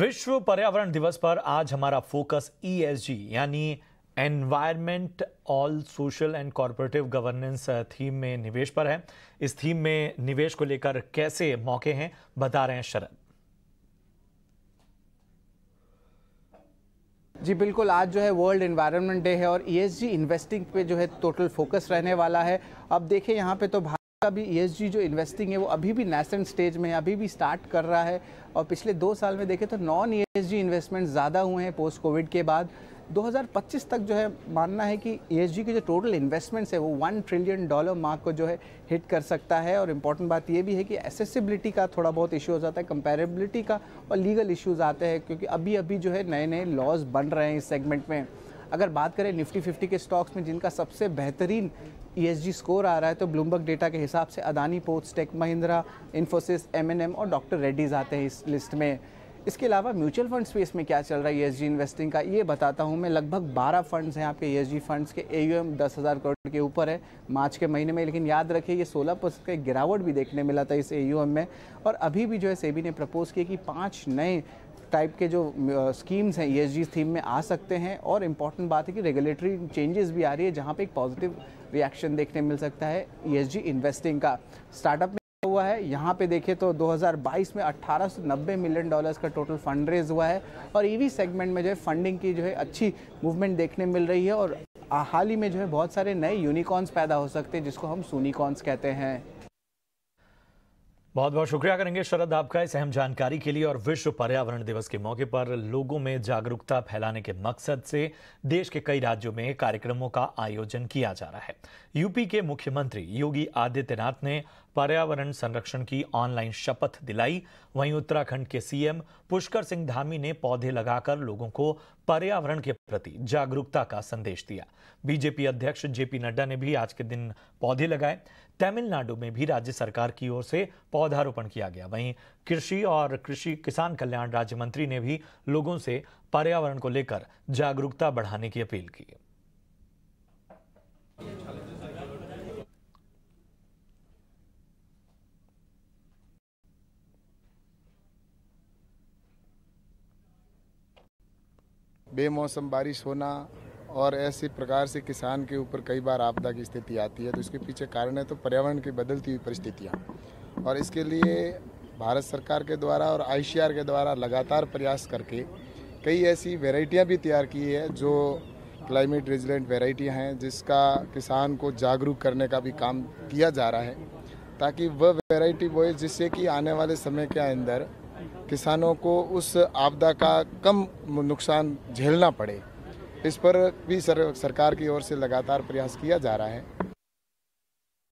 विश्व पर्यावरण दिवस पर आज हमारा फोकस ईएसजी e यानी environment all social and corporative governance theme में निवेश पर है इस थीम में निवेश को लेकर कैसे मौके हैं बता रहे हैं शरद जी बिल्कुल आज जो है वर्ल्ड एनवायरनमेंट डे है और ईएसजी e इन्वेस्टिंग पे जो है टोटल फोकस रहने वाला है अब देखें यहाँ पे तो का भी ई e जो इन्वेस्टिंग है वो अभी भी नेशनल स्टेज में है अभी भी स्टार्ट कर रहा है और पिछले दो साल में देखें तो नॉन ई एस इन्वेस्टमेंट ज़्यादा हुए हैं पोस्ट कोविड के बाद 2025 तक जो है मानना है कि ई e के जो टोटल इन्वेस्टमेंट्स है वो वन ट्रिलियन डॉलर मार्क को जो है हिट कर सकता है और इम्पॉर्टेंट बात ये भी है कि एसेसिबिलिटी का थोड़ा बहुत इशू हो जाता है कंपेरेबिलिटी का और लीगल इश्यूज़ आते हैं क्योंकि अभी अभी जो है नए नए लॉज बन रहे हैं इस सेगमेंट में अगर बात करें निफ्टी फिफ्टी के स्टॉक्स में जिनका सबसे बेहतरीन ई e स्कोर आ रहा है तो ब्लूमबर्ग डेटा के हिसाब से Adani Ports Tech Mahindra Infosys M और डॉक्टर रेड्डीज़ आते हैं इस लिस्ट में इसके अलावा म्यूचुअल फंड स्पेस में क्या चल रहा है ई e इन्वेस्टिंग का ये बताता हूँ मैं लगभग 12 फंड्स हैं आपके ई e फंड्स के ए यू दस हज़ार करोड़ के ऊपर है मार्च के महीने में लेकिन याद रखिए ये 16 परसेंट का गिरावट भी देखने मिला था इस ए में और अभी भी जो है सेबी ने प्रपोज़ किया कि पाँच नए टाइप के जो स्कीम्स uh, हैं ई e थीम में आ सकते हैं और इम्पॉर्टेंट बात है कि रेगुलेटरी चेंजेस भी आ रही है जहाँ पे एक पॉजिटिव रिएक्शन देखने मिल सकता है ई e इन्वेस्टिंग का स्टार्टअप में हुआ है यहाँ पे देखें तो 2022 में 1890 मिलियन डॉलर्स का टोटल फंड रेज हुआ है और ईवी e सेगमेंट में जो है फंडिंग की जो है अच्छी मूवमेंट देखने मिल रही है और हाल ही में जो है बहुत सारे नए यूनिकॉर्न्स पैदा हो सकते हैं जिसको हम सूनिकॉर्न्स कहते हैं बहुत बहुत शुक्रिया करेंगे शरद आपका इस अहम जानकारी के लिए और विश्व पर्यावरण दिवस के मौके पर लोगों में जागरूकता फैलाने के मकसद से देश के कई राज्यों में कार्यक्रमों का आयोजन किया जा रहा है यूपी के मुख्यमंत्री योगी आदित्यनाथ ने पर्यावरण संरक्षण की ऑनलाइन शपथ दिलाई वहीं उत्तराखंड के सीएम पुष्कर सिंह धामी ने पौधे लगाकर लोगों को पर्यावरण के प्रति जागरूकता का संदेश दिया बीजेपी अध्यक्ष जेपी नड्डा ने भी आज के दिन पौधे लगाए तमिलनाडु में भी राज्य सरकार की ओर से पौधारोपण किया गया वहीं कृषि और कृषि किसान कल्याण राज्य मंत्री ने भी लोगों से पर्यावरण को लेकर जागरूकता बढ़ाने की अपील की बेमौसम बारिश होना और ऐसी प्रकार से किसान के ऊपर कई बार आपदा की स्थिति आती है तो इसके पीछे कारण है तो पर्यावरण की बदलती हुई परिस्थितियाँ और इसके लिए भारत सरकार के द्वारा और आई के द्वारा लगातार प्रयास करके कई ऐसी वेराइटियाँ भी तैयार की है जो क्लाइमेट रेजिलेंट वेराइटियाँ हैं जिसका किसान को जागरूक करने का भी काम किया जा रहा है ताकि वह वेराइटी बोए जिससे कि आने वाले समय के अंदर किसानों को उस आपदा का कम नुकसान झेलना पड़े इस पर भी सर, सरकार की ओर से लगातार प्रयास किया जा रहा है